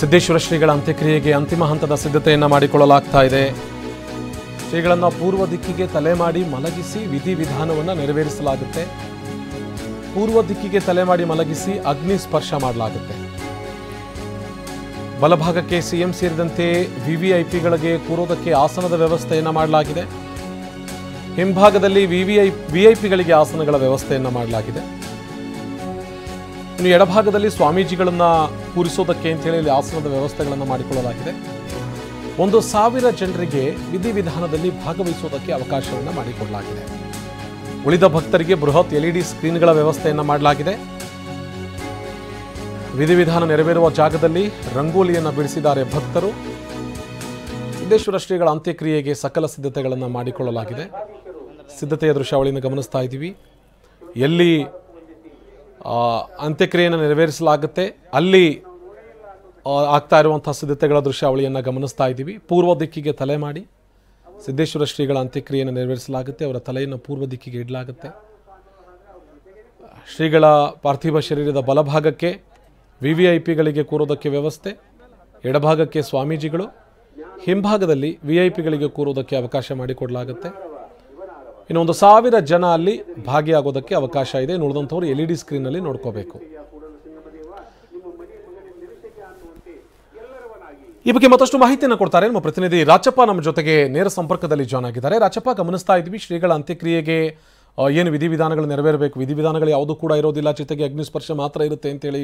ಸಿದ್ದೇಶ್ವರ ಶ್ರೀಗಳ ಅಂತ್ಯಕ್ರಿಯೆಗೆ ಅಂತಿಮ ಹಂತದ ಸಿದ್ಧತೆಯನ್ನು ಮಾಡಿಕೊಳ್ಳಲಾಗ್ತಾ ಇದೆ ಶ್ರೀಗಳನ್ನು ಪೂರ್ವ ದಿಕ್ಕಿಗೆ ತಲೆ ಮಾಡಿ ಮಲಗಿಸಿ ವಿಧಿವಿಧಾನವನ್ನು ನೆರವೇರಿಸಲಾಗುತ್ತೆ ಪೂರ್ವ ದಿಕ್ಕಿಗೆ ತಲೆ ಮಾಡಿ ಮಲಗಿಸಿ ಅಗ್ನಿ ಸ್ಪರ್ಶ ಮಾಡಲಾಗುತ್ತೆ ಬಲಭಾಗಕ್ಕೆ ಸಿಎಂ ಸೇರಿದಂತೆ ವಿವಿಐಪಿಗಳಿಗೆ ಕೂರೋದಕ್ಕೆ ಆಸನದ ವ್ಯವಸ್ಥೆಯನ್ನು ಮಾಡಲಾಗಿದೆ ಹಿಂಭಾಗದಲ್ಲಿ ವಿವಿಐ ವಿಐಪಿಗಳಿಗೆ ಆಸನಗಳ ವ್ಯವಸ್ಥೆಯನ್ನು ಮಾಡಲಾಗಿದೆ ಇನ್ನು ಎಡಭಾಗದಲ್ಲಿ ಸ್ವಾಮೀಜಿಗಳನ್ನು ಕೂರಿಸೋದಕ್ಕೆ ಅಂತೇಳಿ ಇಲ್ಲಿ ಆಸನದ ವ್ಯವಸ್ಥೆಗಳನ್ನು ಮಾಡಿಕೊಳ್ಳಲಾಗಿದೆ ಒಂದು ಸಾವಿರ ಜನರಿಗೆ ವಿಧಿವಿಧಾನದಲ್ಲಿ ಭಾಗವಹಿಸೋದಕ್ಕೆ ಅವಕಾಶವನ್ನು ಮಾಡಿಕೊಡಲಾಗಿದೆ ಉಳಿದ ಭಕ್ತರಿಗೆ ಬೃಹತ್ ಎಲ್ಇಡಿ ಸ್ಕ್ರೀನ್ಗಳ ವ್ಯವಸ್ಥೆಯನ್ನು ಮಾಡಲಾಗಿದೆ ವಿಧಿವಿಧಾನ ನೆರವೇರುವ ಜಾಗದಲ್ಲಿ ರಂಗೋಲಿಯನ್ನು ಬಿಡಿಸಿದ್ದಾರೆ ಭಕ್ತರು ಸಿದ್ದೇಶ್ವರ ಶ್ರೀಗಳ ಅಂತ್ಯಕ್ರಿಯೆಗೆ ಸಕಲ ಸಿದ್ಧತೆಗಳನ್ನು ಮಾಡಿಕೊಳ್ಳಲಾಗಿದೆ ಸಿದ್ಧತೆಯ ದೃಶ್ಯಾವಳಿಯನ್ನು ಗಮನಿಸ್ತಾ ಇದ್ದೀವಿ ಎಲ್ಲಿ ಅಂತ್ಯಕ್ರಿಯೆಯನ್ನು ನೆರವೇರಿಸಲಾಗುತ್ತೆ ಅಲ್ಲಿ ಆಗ್ತಾ ಇರುವಂಥ ಸಿದ್ಧತೆಗಳ ದೃಶ್ಯಾವಳಿಯನ್ನು ಗಮನಿಸ್ತಾ ಇದ್ದೀವಿ ಪೂರ್ವ ದಿಕ್ಕಿಗೆ ತಲೆ ಮಾಡಿ ಸಿದ್ದೇಶ್ವರ ಶ್ರೀಗಳ ಅಂತ್ಯಕ್ರಿಯೆಯನ್ನು ನೆರವೇರಿಸಲಾಗುತ್ತೆ ಅವರ ತಲೆಯನ್ನು ಪೂರ್ವ ದಿಕ್ಕಿಗೆ ಇಡಲಾಗುತ್ತೆ ಶ್ರೀಗಳ ಪಾರ್ಥಿವ ಶರೀರದ ಬಲಭಾಗಕ್ಕೆ ವಿ ವಿ ಐ ಪಿಗಳಿಗೆ ಕೂರೋದಕ್ಕೆ ವ್ಯವಸ್ಥೆ ಎಡಭಾಗಕ್ಕೆ ಸ್ವಾಮೀಜಿಗಳು ಹಿಂಭಾಗದಲ್ಲಿ ವಿ ಐ ಪಿಗಳಿಗೆ ಕೂರೋದಕ್ಕೆ ಅವಕಾಶ ಮಾಡಿಕೊಡಲಾಗುತ್ತೆ ಇನ್ನು ಒಂದು ಸಾವಿರ ಜನ ಅಲ್ಲಿ ಭಾಗಿಯಾಗೋದಕ್ಕೆ ಅವಕಾಶ ಇದೆ ನೋಡಿದಂಥವ್ರು ಎಲ್ ಇ ಡಿ ಸ್ಕ್ರೀನಲ್ಲಿ ನೋಡ್ಕೋಬೇಕು ಈ ಬಗ್ಗೆ ಮತ್ತಷ್ಟು ಮಾಹಿತಿಯನ್ನು ಕೊಡ್ತಾರೆ ನಮ್ಮ ಪ್ರತಿನಿಧಿ ರಾಜಪ್ಪ ನಮ್ಮ ಜೊತೆಗೆ ನೇರ ಸಂಪರ್ಕದಲ್ಲಿ ಜಾಯ್ನ್ ಆಗಿದ್ದಾರೆ ರಾಚಪ್ಪ ಗಮನಿಸ್ತಾ ಇದ್ವಿ ಶ್ರೀಗಳ ಅಂತ್ಯಕ್ರಿಯೆಗೆ ಏನು ವಿಧಿವಿಧಾನಗಳು ನೆರವೇರಬೇಕು ವಿಧಿವಿಧಾನಗಳು ಯಾವುದೂ ಕೂಡ ಇರೋದಿಲ್ಲ ಜೊತೆಗೆ ಅಗ್ನಿಸ್ಪರ್ಶ ಮಾತ್ರ ಇರುತ್ತೆ ಅಂತೇಳಿ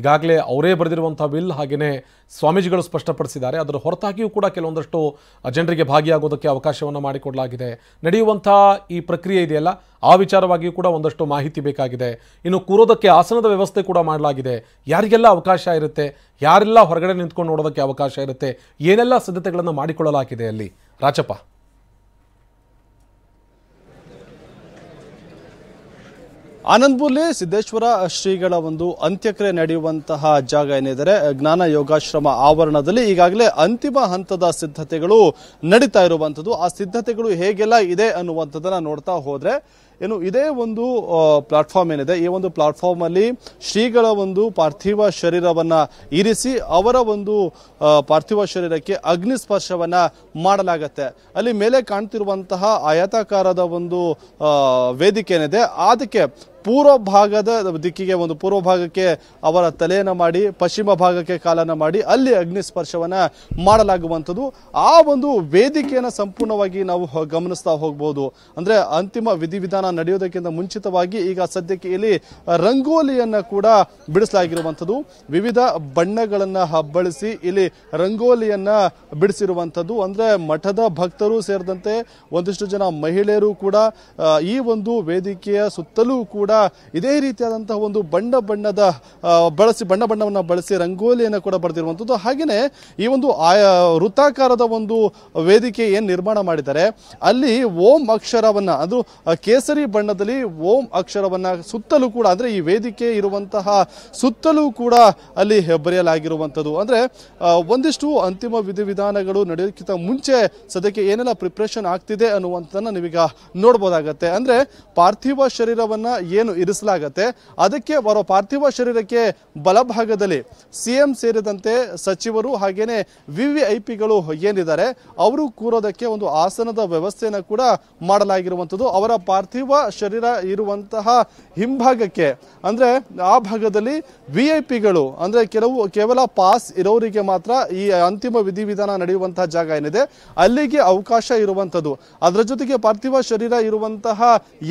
ಈಗಾಗಲೇ ಅವರೇ ಬರೆದಿರುವಂಥ ಬಿಲ್ ಹಾಗೆಯೇ ಸ್ವಾಮೀಜಿಗಳು ಸ್ಪಷ್ಟಪಡಿಸಿದ್ದಾರೆ ಅದರ ಹೊರತಾಗಿಯೂ ಕೂಡ ಕೆಲವೊಂದಷ್ಟು ಜನರಿಗೆ ಭಾಗಿಯಾಗೋದಕ್ಕೆ ಅವಕಾಶವನ್ನು ಮಾಡಿಕೊಡಲಾಗಿದೆ ನಡೆಯುವಂಥ ಈ ಪ್ರಕ್ರಿಯೆ ಇದೆಯಲ್ಲ ಆ ವಿಚಾರವಾಗಿಯೂ ಕೂಡ ಒಂದಷ್ಟು ಮಾಹಿತಿ ಬೇಕಾಗಿದೆ ಇನ್ನು ಕೂರೋದಕ್ಕೆ ಆಸನದ ವ್ಯವಸ್ಥೆ ಕೂಡ ಮಾಡಲಾಗಿದೆ ಯಾರಿಗೆಲ್ಲ ಅವಕಾಶ ಇರುತ್ತೆ ಯಾರೆಲ್ಲ ಹೊರಗಡೆ ನಿಂತ್ಕೊಂಡು ನೋಡೋದಕ್ಕೆ ಅವಕಾಶ ಇರುತ್ತೆ ಏನೆಲ್ಲ ಸಿದ್ಧತೆಗಳನ್ನು ಮಾಡಿಕೊಳ್ಳಲಾಗಿದೆ ಅಲ್ಲಿ ರಾಜಪ್ಪ ಆನಂದ್ಪುರ್ಲಿ ಸಿದ್ದೇಶ್ವರ ಶ್ರೀಗಳ ಒಂದು ಅಂತ್ಯಕ್ರಿಯೆ ನಡೆಯುವಂತಹ ಜಾಗ ಏನಿದೆ ಜ್ಞಾನ ಯೋಗಾಶ್ರಮ ಆವರಣದಲ್ಲಿ ಈಗಾಗಲೇ ಅಂತಿಮ ಹಂತದ ಸಿದ್ಧತೆಗಳು ನಡೀತಾ ಇರುವಂಥದ್ದು ಆ ಸಿದ್ಧತೆಗಳು ಹೇಗೆಲ್ಲ ಇದೆ ಅನ್ನುವಂಥದ್ದನ್ನ ನೋಡ್ತಾ ಹೋದ್ರೆ ಏನು ಇದೇ ಒಂದು ಪ್ಲಾಟ್ಫಾರ್ಮ್ ಏನಿದೆ ಈ ಒಂದು ಪ್ಲಾಟ್ಫಾರ್ಮ್ ಅಲ್ಲಿ ಶ್ರೀಗಳ ಒಂದು ಪಾರ್ಥಿವ ಶರೀರವನ್ನ ಇರಿಸಿ ಅವರ ಒಂದು ಪಾರ್ಥಿವ ಶರೀರಕ್ಕೆ ಅಗ್ನಿ ಸ್ಪರ್ಶವನ್ನ ಮಾಡಲಾಗತ್ತೆ ಅಲ್ಲಿ ಮೇಲೆ ಕಾಣ್ತಿರುವಂತಹ ಆಯತಾಕಾರದ ಒಂದು ವೇದಿಕೆ ಏನಿದೆ ಅದಕ್ಕೆ ಪೂರ್ವ ಭಾಗದ ದಿಕ್ಕಿಗೆ ಒಂದು ಪೂರ್ವ ಭಾಗಕ್ಕೆ ಅವರ ತಲೆಯನ್ನು ಮಾಡಿ ಪಶ್ಚಿಮ ಭಾಗಕ್ಕೆ ಕಾಲನ ಮಾಡಿ ಅಲ್ಲಿ ಅಗ್ನಿಸ್ಪರ್ಶವನ್ನು ಮಾಡಲಾಗುವಂಥದ್ದು ಆ ಒಂದು ವೇದಿಕೆಯನ್ನು ಸಂಪೂರ್ಣವಾಗಿ ನಾವು ಗಮನಿಸ್ತಾ ಹೋಗ್ಬೋದು ಅಂದರೆ ಅಂತಿಮ ವಿಧಿವಿಧಾನ ನಡೆಯೋದಕ್ಕಿಂತ ಮುಂಚಿತವಾಗಿ ಈಗ ಸದ್ಯಕ್ಕೆ ಇಲ್ಲಿ ರಂಗೋಲಿಯನ್ನು ಕೂಡ ಬಿಡಿಸಲಾಗಿರುವಂಥದ್ದು ವಿವಿಧ ಬಣ್ಣಗಳನ್ನು ಹಬ್ಬಳಿಸಿ ಇಲ್ಲಿ ರಂಗೋಲಿಯನ್ನು ಬಿಡಿಸಿರುವಂಥದ್ದು ಅಂದರೆ ಮಠದ ಭಕ್ತರು ಸೇರಿದಂತೆ ಒಂದಿಷ್ಟು ಜನ ಮಹಿಳೆಯರು ಕೂಡ ಈ ಒಂದು ವೇದಿಕೆಯ ಸುತ್ತಲೂ ಕೂಡ ಕೂಡ ಇದೇ ರೀತಿಯಾದಂತಹ ಒಂದು ಬಣ್ಣ ಬಣ್ಣದ ಬಳಸಿ ಬಣ್ಣ ಬಣ್ಣವನ್ನು ಬಳಸಿ ರಂಗೋಲಿಯನ್ನು ಕೂಡ ಬರೆದಿರುವಂಥದ್ದು ಹಾಗೇನೆ ಈ ಒಂದು ಆಯಾ ವೃತ್ತಾಕಾರದ ಒಂದು ವೇದಿಕೆ ಏನು ನಿರ್ಮಾಣ ಮಾಡಿದ್ದಾರೆ ಅಲ್ಲಿ ಓಂ ಅಕ್ಷರವನ್ನ ಅದು ಕೇಸರಿ ಬಣ್ಣದಲ್ಲಿ ಓಂ ಅಕ್ಷರವನ್ನ ಸುತ್ತಲೂ ಕೂಡ ಅಂದರೆ ಈ ವೇದಿಕೆ ಇರುವಂತಹ ಸುತ್ತಲೂ ಕೂಡ ಅಲ್ಲಿ ಬರೆಯಲಾಗಿರುವಂಥದ್ದು ಅಂದ್ರೆ ಒಂದಿಷ್ಟು ಅಂತಿಮ ವಿಧಿವಿಧಾನಗಳು ನಡೆಯೋಕ್ಕಿಂತ ಮುಂಚೆ ಸದ್ಯಕ್ಕೆ ಏನೆಲ್ಲ ಪ್ರಿಪ್ರೇಷನ್ ಆಗ್ತಿದೆ ಅನ್ನುವಂಥದನ್ನ ನೀವೀಗ ನೋಡ್ಬೋದಾಗತ್ತೆ ಅಂದರೆ ಪಾರ್ಥಿವ ಶರೀರವನ್ನ ಏನು ಇರಿಸಲಾಗತ್ತೆ ಅದಕ್ಕೆ ಬರೋ ಪಾರ್ಥಿವ ಶರೀರಕ್ಕೆ ಬಲಭಾಗದಲ್ಲಿ ಸಿ ಎಂ ಸೇರಿದಂತೆ ಸಚಿವರು ಹಾಗೇನೆ ವಿ ವಿ ಐ ಪಿಗಳು ಏನಿದ್ದಾರೆ ಅವರು ಕೂರೋದಕ್ಕೆ ಒಂದು ಆಸನದ ವ್ಯವಸ್ಥೆಯನ್ನು ಕೂಡ ಮಾಡಲಾಗಿರುವಂಥದ್ದು ಅವರ ಪಾರ್ಥಿವ ಶರೀರ ಇರುವಂತಹ ಹಿಂಭಾಗಕ್ಕೆ ಅಂದರೆ ಆ ಭಾಗದಲ್ಲಿ ವಿ ಐ ಪಿಗಳು ಅಂದರೆ ಕೆಲವು ಕೇವಲ ಪಾಸ್ ಇರೋರಿಗೆ ಮಾತ್ರ ಈ ಅಂತಿಮ ವಿಧಿವಿಧಾನ ನಡೆಯುವಂತಹ ಜಾಗ ಏನಿದೆ ಅಲ್ಲಿಗೆ ಅವಕಾಶ ಇರುವಂಥದ್ದು ಅದರ ಜೊತೆಗೆ ಪಾರ್ಥಿವ ಶರೀರ ಇರುವಂತಹ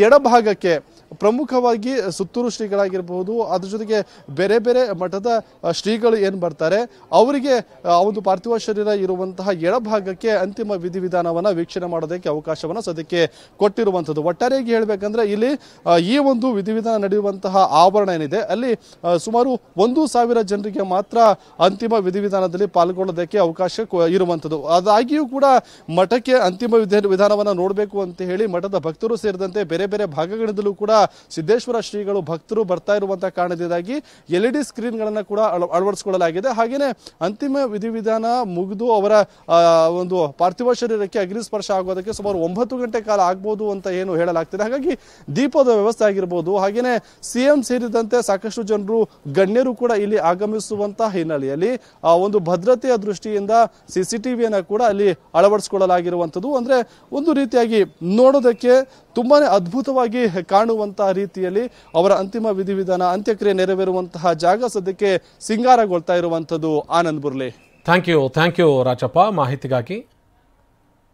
ಎಡಭಾಗಕ್ಕೆ ಪ್ರಮುಖವಾಗಿ ಸುತ್ತೂರು ಶ್ರೀಗಳಾಗಿರಬಹುದು ಅದ್ರ ಜೊತೆಗೆ ಬೇರೆ ಬೇರೆ ಮಠದ ಶ್ರೀಗಳು ಏನು ಬರ್ತಾರೆ ಅವರಿಗೆ ಆ ಒಂದು ಪಾರ್ಥಿವ ಶರೀರ ಇರುವಂತಹ ಎಡಭಾಗಕ್ಕೆ ಅಂತಿಮ ವಿಧಿವಿಧಾನವನ್ನು ವೀಕ್ಷಣೆ ಮಾಡೋದಕ್ಕೆ ಅವಕಾಶವನ್ನು ಸದ್ಯಕ್ಕೆ ಕೊಟ್ಟಿರುವಂಥದ್ದು ಒಟ್ಟಾರೆಯಾಗಿ ಹೇಳಬೇಕಂದ್ರೆ ಇಲ್ಲಿ ಈ ಒಂದು ವಿಧಿವಿಧಾನ ನಡೆಯುವಂತಹ ಆವರಣ ಏನಿದೆ ಅಲ್ಲಿ ಸುಮಾರು ಒಂದು ಸಾವಿರ ಜನರಿಗೆ ಮಾತ್ರ ಅಂತಿಮ ವಿಧಿವಿಧಾನದಲ್ಲಿ ಪಾಲ್ಗೊಳ್ಳೋದಕ್ಕೆ ಅವಕಾಶ ಇರುವಂಥದ್ದು ಅದಾಗಿಯೂ ಕೂಡ ಮಠಕ್ಕೆ ಅಂತಿಮ ವಿಧಿ ವಿಧಾನವನ್ನು ನೋಡಬೇಕು ಅಂತ ಹೇಳಿ ಮಠದ ಭಕ್ತರು ಸೇರಿದಂತೆ ಬೇರೆ ಬೇರೆ ಭಾಗಗಳಿಂದಲೂ ಕೂಡ ಸಿದ್ದೇಶ್ವರ ಶ್ರೀಗಳು ಭಕ್ತರು ಬರ್ತಾ ಇರುವಂತಹ ಕಾರಣದಿಂದಾಗಿ ಎಲ್ ಇ ಡಿ ಸ್ಕ್ರೀನ್ಗಳನ್ನು ಕೂಡ ಅಳವಡಿಸಿಕೊಳ್ಳಲಾಗಿದೆ ಹಾಗೆಯೇ ಅಂತಿಮ ವಿಧಿವಿಧಾನ ಮುಗಿದು ಅವರ ಒಂದು ಪಾರ್ಥಿವ ಶರೀರಕ್ಕೆ ಅಗ್ನಿಸ್ಪರ್ಶ ಆಗೋದಕ್ಕೆ ಸುಮಾರು ಒಂಬತ್ತು ಗಂಟೆ ಕಾಲ ಆಗ್ಬೋದು ಅಂತ ಏನು ಹೇಳಲಾಗ್ತಿದೆ ಹಾಗಾಗಿ ದೀಪದ ವ್ಯವಸ್ಥೆ ಆಗಿರ್ಬೋದು ಹಾಗೆಯೇ ಸಿ ಎಂ ಸೇರಿದಂತೆ ಸಾಕಷ್ಟು ಜನರು ಗಣ್ಯರು ಕೂಡ ಇಲ್ಲಿ ಆಗಮಿಸುವಂತಹ ಹಿನ್ನೆಲೆಯಲ್ಲಿ ಒಂದು ಭದ್ರತೆಯ ದೃಷ್ಟಿಯಿಂದ ಸಿ ಸಿ ಕೂಡ ಅಲ್ಲಿ ಅಳವಡಿಸಿಕೊಳ್ಳಲಾಗಿರುವಂಥದ್ದು ಅಂದರೆ ಒಂದು ರೀತಿಯಾಗಿ ನೋಡೋದಕ್ಕೆ ತುಂಬಾ ಅದ್ಭುತವಾಗಿ ಕಾಣುವಂತಹ ರೀತಿಯಲ್ಲಿ ಅವರ ಅಂತಿಮ ವಿಧಿವಿಧಾನ ಅಂತ್ಯಕ್ರಿಯೆ ನೆರವೇರುವಂತಹ ಜಾಗ ಸದ್ಯಕ್ಕೆ ಸಿಂಗಾರಗೊಳ್ತಾ ಇರುವಂಥದ್ದು Anand Burli thank you thank you Rajappa ಮಾಹಿತಿಗಾಗಿ